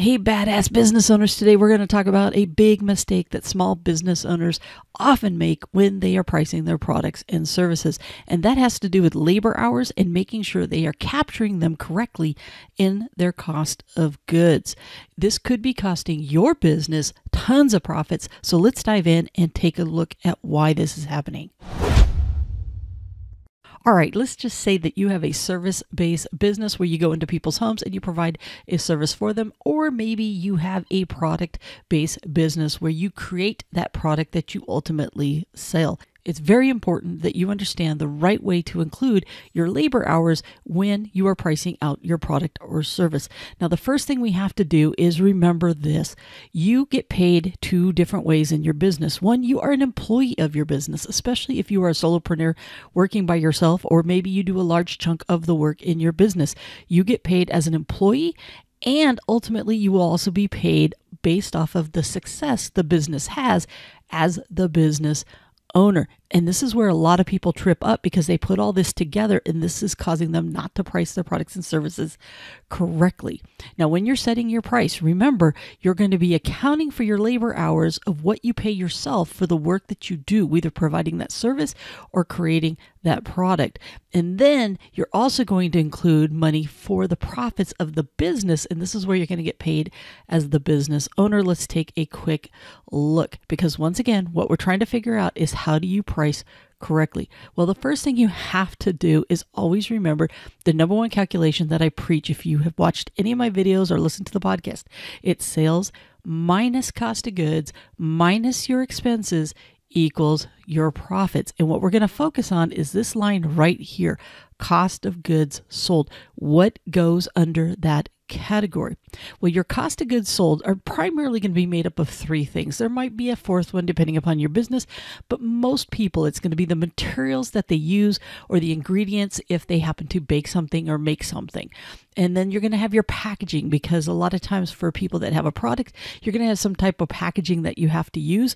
Hey, badass business owners. Today we're going to talk about a big mistake that small business owners often make when they are pricing their products and services. And that has to do with labor hours and making sure they are capturing them correctly in their cost of goods. This could be costing your business tons of profits. So let's dive in and take a look at why this is happening. All right, let's just say that you have a service based business where you go into people's homes and you provide a service for them, or maybe you have a product based business where you create that product that you ultimately sell. It's very important that you understand the right way to include your labor hours when you are pricing out your product or service. Now, the first thing we have to do is remember this you get paid two different ways in your business. One, you are an employee of your business, especially if you are a solopreneur working by yourself, or maybe you do a large chunk of the work in your business. You get paid as an employee and ultimately, you will also be paid based off of the success the business has as the business owner. And this is where a lot of people trip up because they put all this together and this is causing them not to price their products and services correctly. Now, when you're setting your price, remember you're going to be accounting for your labor hours of what you pay yourself for the work that you do, either providing that service or creating that product. And then you're also going to include money for the profits of the business. And this is where you're going to get paid as the business owner. Let's take a quick look because, once again, what we're trying to figure out is how how do you price correctly? Well, the first thing you have to do is always remember the number one calculation that I preach if you have watched any of my videos or listened to the podcast. It's sales minus cost of goods minus your expenses equals your profits. And what we're going to focus on is this line right here cost of goods sold. What goes under that category? Well, your cost of goods sold are primarily going to be made up of three things. There might be a fourth one depending upon your business, but most people it's going to be the materials that they use or the ingredients if they happen to bake something or make something. And then you're going to have your packaging because a lot of times for people that have a product, you're going to have some type of packaging that you have to use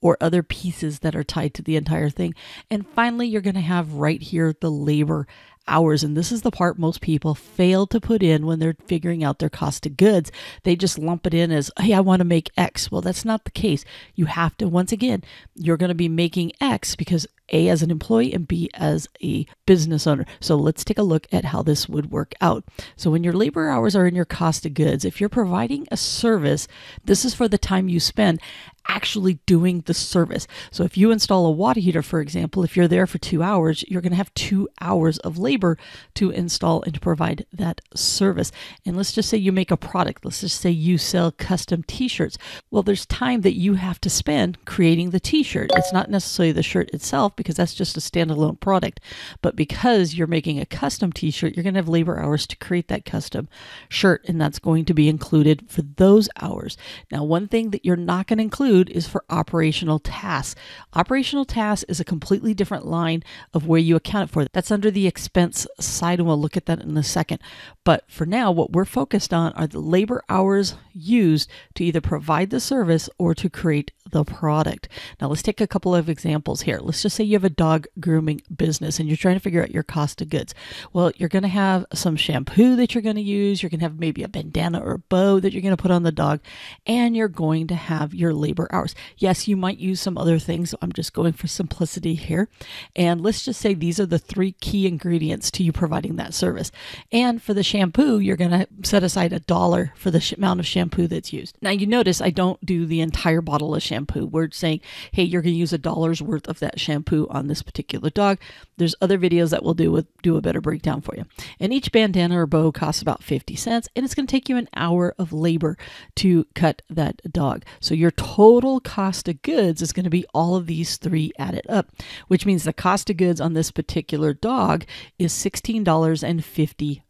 or other pieces that are tied to the entire thing. And finally, you're going to have right here the labor hours. And this is the part most people fail to put in when they're figuring out their cost of goods. They just lump it in as, hey, I want to make X. Well, that's not the case. You have to, once again, you're going to be making X because a, as an employee, and B, as a business owner. So let's take a look at how this would work out. So, when your labor hours are in your cost of goods, if you're providing a service, this is for the time you spend actually doing the service. So, if you install a water heater, for example, if you're there for two hours, you're going to have two hours of labor to install and to provide that service. And let's just say you make a product, let's just say you sell custom t shirts. Well, there's time that you have to spend creating the t shirt. It's not necessarily the shirt itself, because that's just a standalone product. But because you're making a custom t shirt, you're going to have labor hours to create that custom shirt, and that's going to be included for those hours. Now, one thing that you're not going to include is for operational tasks. Operational tasks is a completely different line of where you account for. That's under the expense side, and we'll look at that in a second. But for now, what we're focused on are the labor hours used to either provide the service or to create the product. Now, let's take a couple of examples here. Let's just say you have a dog grooming business and you're trying to figure out your cost of goods. Well, you're going to have some shampoo that you're going to use, you're going to have maybe a bandana or a bow that you're going to put on the dog, and you're going to have your labor hours. Yes, you might use some other things. I'm just going for simplicity here. And let's just say these are the three key ingredients to you providing that service. And for the shampoo, you're going to set aside a dollar for the amount of shampoo that's used. Now, you notice I don't do the entire bottle of shampoo shampoo. We're saying, hey, you're going to use a dollar's worth of that shampoo on this particular dog. There's other videos that will do with do a better breakdown for you. And each bandana or bow costs about 50 cents, and it's going to take you an hour of labor to cut that dog. So your total cost of goods is going to be all of these three added up, which means the cost of goods on this particular dog is $16.50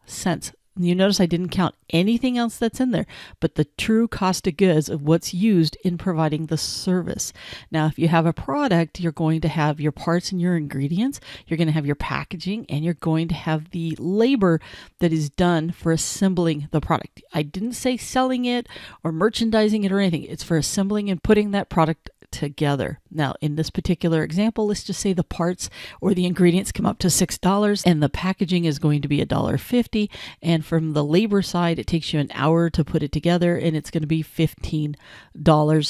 you notice I didn't count anything else that's in there, but the true cost of goods of what's used in providing the service. Now, if you have a product, you're going to have your parts and your ingredients, you're going to have your packaging, and you're going to have the labor that is done for assembling the product. I didn't say selling it or merchandising it or anything, it's for assembling and putting that product together. Now, in this particular example, let's just say the parts or the ingredients come up to $6 and the packaging is going to be $1.50. And from the labor side, it takes you an hour to put it together and it's going to be $15.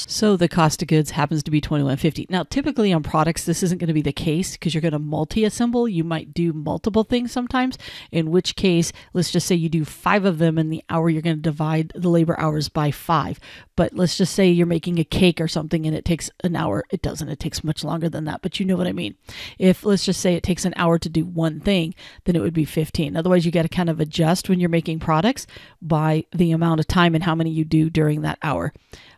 So the cost of goods happens to be $21.50. Now, typically on products, this isn't going to be the case because you're going to multi assemble. You might do multiple things sometimes, in which case, let's just say you do five of them in the hour, you're going to divide the labor hours by five. But let's just say you're making a cake or something and it takes an hour. It does doesn't. It takes much longer than that, but you know what I mean. If let's just say it takes an hour to do one thing, then it would be 15. Otherwise, you got to kind of adjust when you're making products by the amount of time and how many you do during that hour.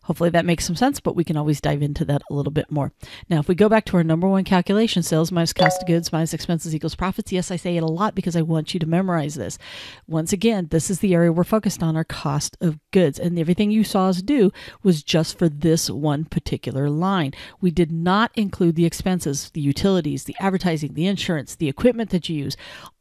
Hopefully that makes some sense, but we can always dive into that a little bit more. Now, if we go back to our number one calculation, sales minus cost of goods minus expenses equals profits. Yes, I say it a lot because I want you to memorize this. Once again, this is the area we're focused on, our cost of goods. And everything you saw us do was just for this one particular line. We did not include the expenses, the utilities, the advertising, the insurance, the equipment that you use,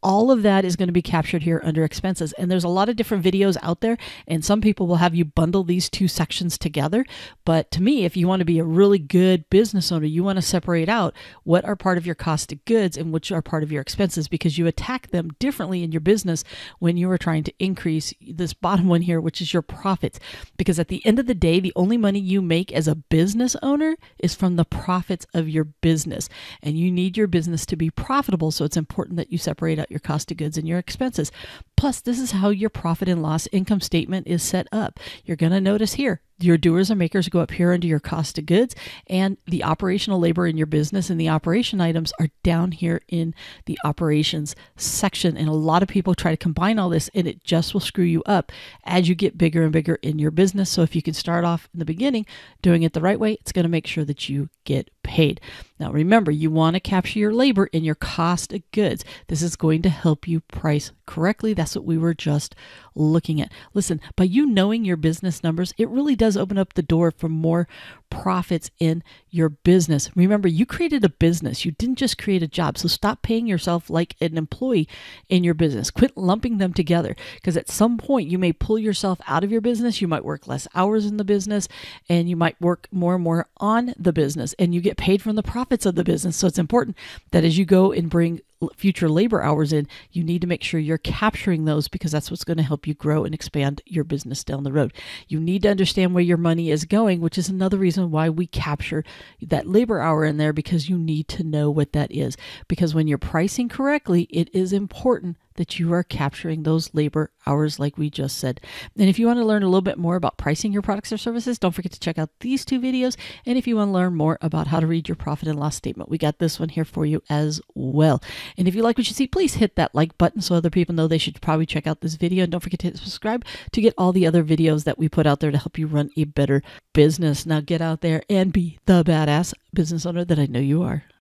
all of that is going to be captured here under expenses. And there's a lot of different videos out there, and some people will have you bundle these two sections together. But to me, if you want to be a really good business owner, you want to separate out what are part of your cost of goods and which are part of your expenses because you attack them differently in your business when you are trying to increase this bottom one here, which is your profits. Because at the end of the day, the only money you make as a business owner is from the profits of your business. And you need your business to be profitable. So it's important that you separate out your your cost of goods and your expenses. Plus, this is how your profit and loss income statement is set up. You're going to notice here your doers and makers go up here under your cost of goods, and the operational labor in your business and the operation items are down here in the operations section. And a lot of people try to combine all this, and it just will screw you up as you get bigger and bigger in your business. So, if you can start off in the beginning doing it the right way, it's going to make sure that you get paid. Now, remember, you want to capture your labor in your cost of goods. This is going to help you price correctly. That's that's what we were just looking at. Listen, by you knowing your business numbers, it really does open up the door for more profits in your business. Remember, you created a business, you didn't just create a job. So stop paying yourself like an employee in your business. Quit lumping them together because at some point you may pull yourself out of your business. You might work less hours in the business and you might work more and more on the business and you get paid from the profits of the business. So it's important that as you go and bring future labor hours in, you need to make sure you're capturing those because that's what's going to help you grow and expand your business down the road. You need to understand where your money is going, which is another reason why we capture that labor hour in there because you need to know what that is. Because when you're pricing correctly, it is important that you are capturing those labor hours, like we just said. And if you want to learn a little bit more about pricing your products or services, don't forget to check out these two videos. And if you want to learn more about how to read your profit and loss statement, we got this one here for you as well. And if you like what you see, please hit that like button so other people know they should probably check out this video. And don't forget to hit subscribe to get all the other videos that we put out there to help you run a better business. Now get out there and be the badass business owner that I know you are.